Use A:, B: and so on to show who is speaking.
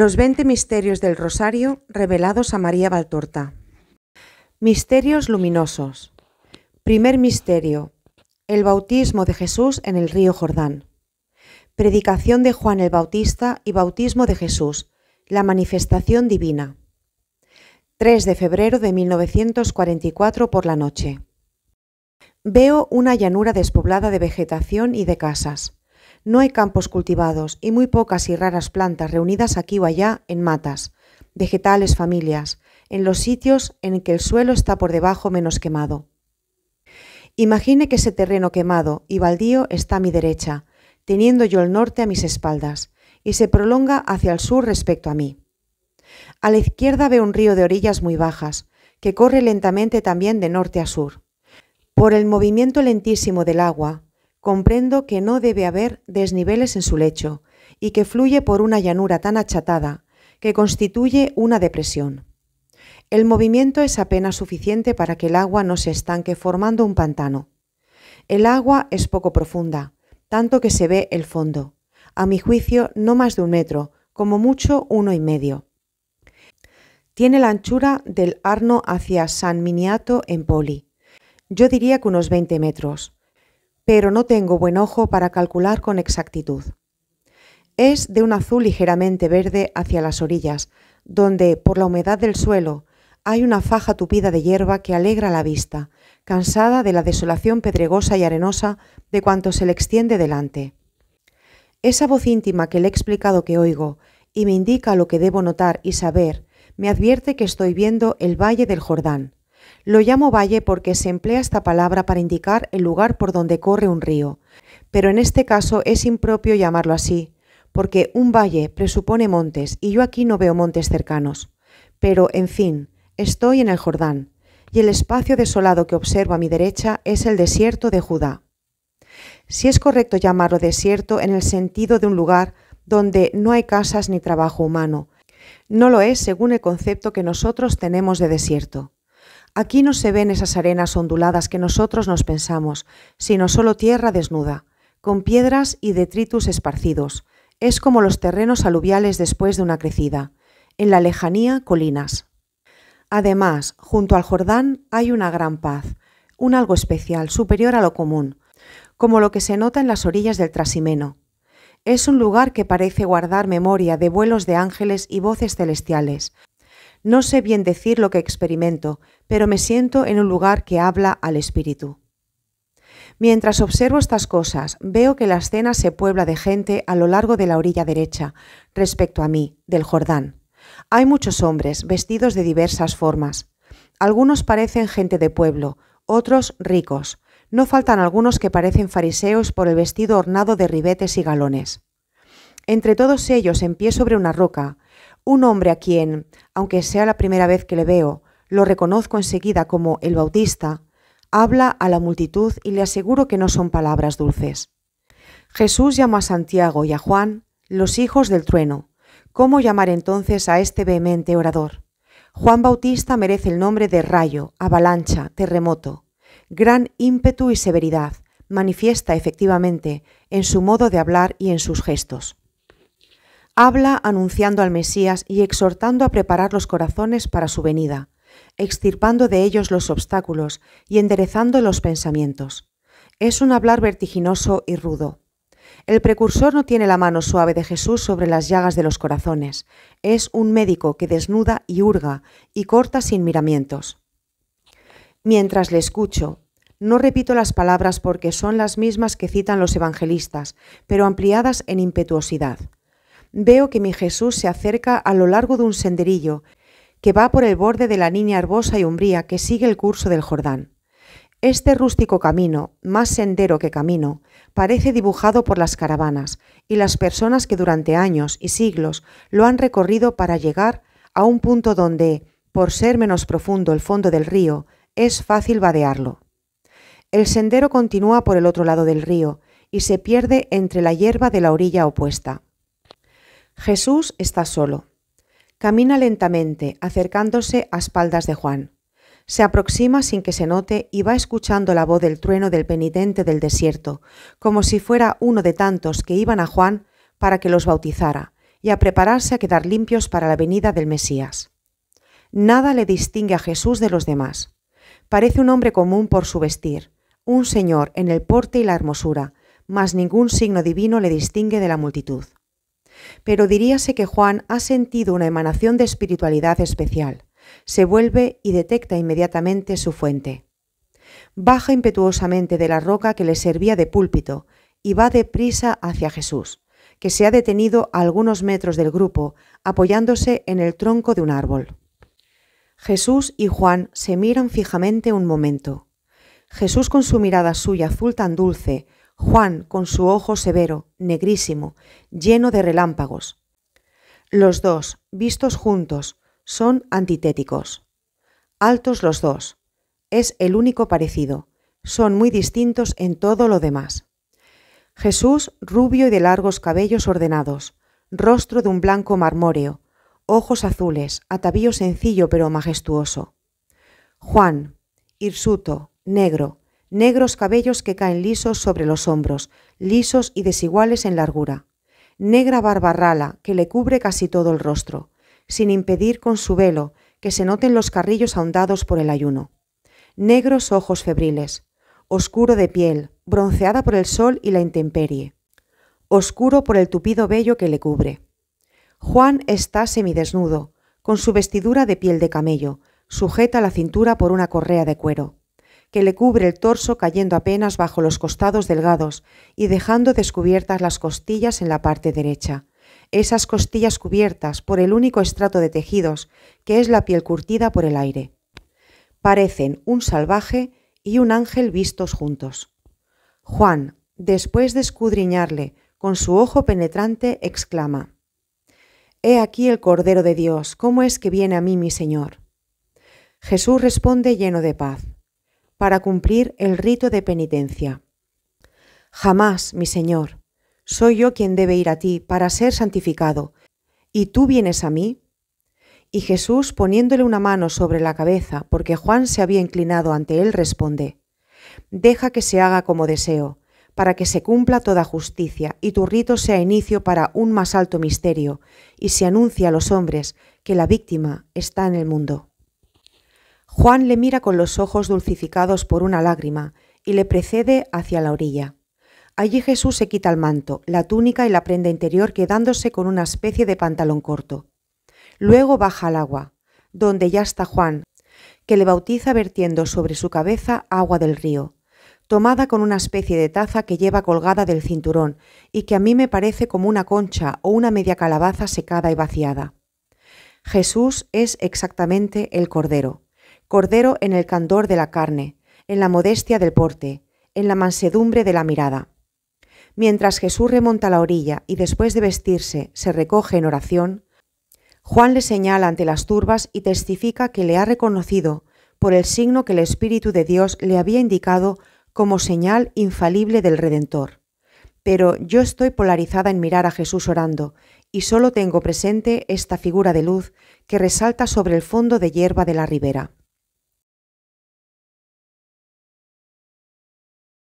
A: Los 20 misterios del Rosario revelados a María Valtorta. Misterios luminosos. Primer misterio. El bautismo de Jesús en el río Jordán. Predicación de Juan el Bautista y bautismo de Jesús. La manifestación divina. 3 de febrero de 1944 por la noche. Veo una llanura despoblada de vegetación y de casas. No hay campos cultivados y muy pocas y raras plantas reunidas aquí o allá en matas, vegetales familias, en los sitios en que el suelo está por debajo menos quemado. Imagine que ese terreno quemado y baldío está a mi derecha, teniendo yo el norte a mis espaldas, y se prolonga hacia el sur respecto a mí. A la izquierda veo un río de orillas muy bajas, que corre lentamente también de norte a sur. Por el movimiento lentísimo del agua, comprendo que no debe haber desniveles en su lecho y que fluye por una llanura tan achatada que constituye una depresión. El movimiento es apenas suficiente para que el agua no se estanque formando un pantano. El agua es poco profunda, tanto que se ve el fondo, a mi juicio no más de un metro, como mucho uno y medio. Tiene la anchura del Arno hacia San Miniato en Poli. Yo diría que unos 20 metros pero no tengo buen ojo para calcular con exactitud. Es de un azul ligeramente verde hacia las orillas, donde, por la humedad del suelo, hay una faja tupida de hierba que alegra la vista, cansada de la desolación pedregosa y arenosa de cuanto se le extiende delante. Esa voz íntima que le he explicado que oigo y me indica lo que debo notar y saber, me advierte que estoy viendo el valle del Jordán, lo llamo valle porque se emplea esta palabra para indicar el lugar por donde corre un río, pero en este caso es impropio llamarlo así, porque un valle presupone montes y yo aquí no veo montes cercanos. Pero, en fin, estoy en el Jordán, y el espacio desolado que observo a mi derecha es el desierto de Judá. Si es correcto llamarlo desierto en el sentido de un lugar donde no hay casas ni trabajo humano, no lo es según el concepto que nosotros tenemos de desierto. Aquí no se ven esas arenas onduladas que nosotros nos pensamos, sino solo tierra desnuda, con piedras y detritus esparcidos. Es como los terrenos aluviales después de una crecida. En la lejanía, colinas. Además, junto al Jordán hay una gran paz, un algo especial, superior a lo común, como lo que se nota en las orillas del Trasimeno. Es un lugar que parece guardar memoria de vuelos de ángeles y voces celestiales, no sé bien decir lo que experimento, pero me siento en un lugar que habla al espíritu. Mientras observo estas cosas, veo que la escena se puebla de gente a lo largo de la orilla derecha, respecto a mí, del Jordán. Hay muchos hombres vestidos de diversas formas. Algunos parecen gente de pueblo, otros ricos. No faltan algunos que parecen fariseos por el vestido ornado de ribetes y galones. Entre todos ellos en pie sobre una roca, un hombre a quien, aunque sea la primera vez que le veo, lo reconozco enseguida como el Bautista, habla a la multitud y le aseguro que no son palabras dulces. Jesús llamó a Santiago y a Juan los hijos del trueno. ¿Cómo llamar entonces a este vehemente orador? Juan Bautista merece el nombre de rayo, avalancha, terremoto. Gran ímpetu y severidad manifiesta efectivamente en su modo de hablar y en sus gestos habla anunciando al Mesías y exhortando a preparar los corazones para su venida, extirpando de ellos los obstáculos y enderezando los pensamientos. Es un hablar vertiginoso y rudo. El precursor no tiene la mano suave de Jesús sobre las llagas de los corazones, es un médico que desnuda y hurga y corta sin miramientos. Mientras le escucho, no repito las palabras porque son las mismas que citan los evangelistas, pero ampliadas en impetuosidad veo que mi Jesús se acerca a lo largo de un senderillo que va por el borde de la Niña herbosa y umbría que sigue el curso del Jordán. Este rústico camino, más sendero que camino, parece dibujado por las caravanas y las personas que durante años y siglos lo han recorrido para llegar a un punto donde, por ser menos profundo el fondo del río, es fácil vadearlo. El sendero continúa por el otro lado del río y se pierde entre la hierba de la orilla opuesta. Jesús está solo. Camina lentamente, acercándose a espaldas de Juan. Se aproxima sin que se note y va escuchando la voz del trueno del penitente del desierto, como si fuera uno de tantos que iban a Juan para que los bautizara y a prepararse a quedar limpios para la venida del Mesías. Nada le distingue a Jesús de los demás. Parece un hombre común por su vestir, un señor en el porte y la hermosura, mas ningún signo divino le distingue de la multitud. Pero diríase que Juan ha sentido una emanación de espiritualidad especial. Se vuelve y detecta inmediatamente su fuente. Baja impetuosamente de la roca que le servía de púlpito y va deprisa hacia Jesús, que se ha detenido a algunos metros del grupo, apoyándose en el tronco de un árbol. Jesús y Juan se miran fijamente un momento. Jesús con su mirada suya azul tan dulce Juan con su ojo severo, negrísimo, lleno de relámpagos. Los dos, vistos juntos, son antitéticos. Altos los dos. Es el único parecido. Son muy distintos en todo lo demás. Jesús, rubio y de largos cabellos ordenados, rostro de un blanco marmóreo, ojos azules, atavío sencillo pero majestuoso. Juan, hirsuto, negro, negros cabellos que caen lisos sobre los hombros, lisos y desiguales en largura, negra barba rala que le cubre casi todo el rostro, sin impedir con su velo que se noten los carrillos ahondados por el ayuno, negros ojos febriles, oscuro de piel, bronceada por el sol y la intemperie, oscuro por el tupido vello que le cubre. Juan está semidesnudo, con su vestidura de piel de camello, sujeta a la cintura por una correa de cuero que le cubre el torso cayendo apenas bajo los costados delgados y dejando descubiertas las costillas en la parte derecha. Esas costillas cubiertas por el único estrato de tejidos, que es la piel curtida por el aire. Parecen un salvaje y un ángel vistos juntos. Juan, después de escudriñarle con su ojo penetrante, exclama, He aquí el Cordero de Dios, ¿cómo es que viene a mí mi Señor? Jesús responde lleno de paz, para cumplir el rito de penitencia. Jamás, mi Señor, soy yo quien debe ir a ti para ser santificado, y tú vienes a mí. Y Jesús, poniéndole una mano sobre la cabeza, porque Juan se había inclinado ante él, responde, Deja que se haga como deseo, para que se cumpla toda justicia, y tu rito sea inicio para un más alto misterio, y se anuncie a los hombres que la víctima está en el mundo. Juan le mira con los ojos dulcificados por una lágrima y le precede hacia la orilla. Allí Jesús se quita el manto, la túnica y la prenda interior quedándose con una especie de pantalón corto. Luego baja al agua, donde ya está Juan, que le bautiza vertiendo sobre su cabeza agua del río, tomada con una especie de taza que lleva colgada del cinturón y que a mí me parece como una concha o una media calabaza secada y vaciada. Jesús es exactamente el Cordero Cordero en el candor de la carne, en la modestia del porte, en la mansedumbre de la mirada. Mientras Jesús remonta a la orilla y después de vestirse se recoge en oración, Juan le señala ante las turbas y testifica que le ha reconocido por el signo que el Espíritu de Dios le había indicado como señal infalible del Redentor. Pero yo estoy polarizada en mirar a Jesús orando y solo tengo presente esta figura de luz que resalta sobre el fondo de hierba de la ribera.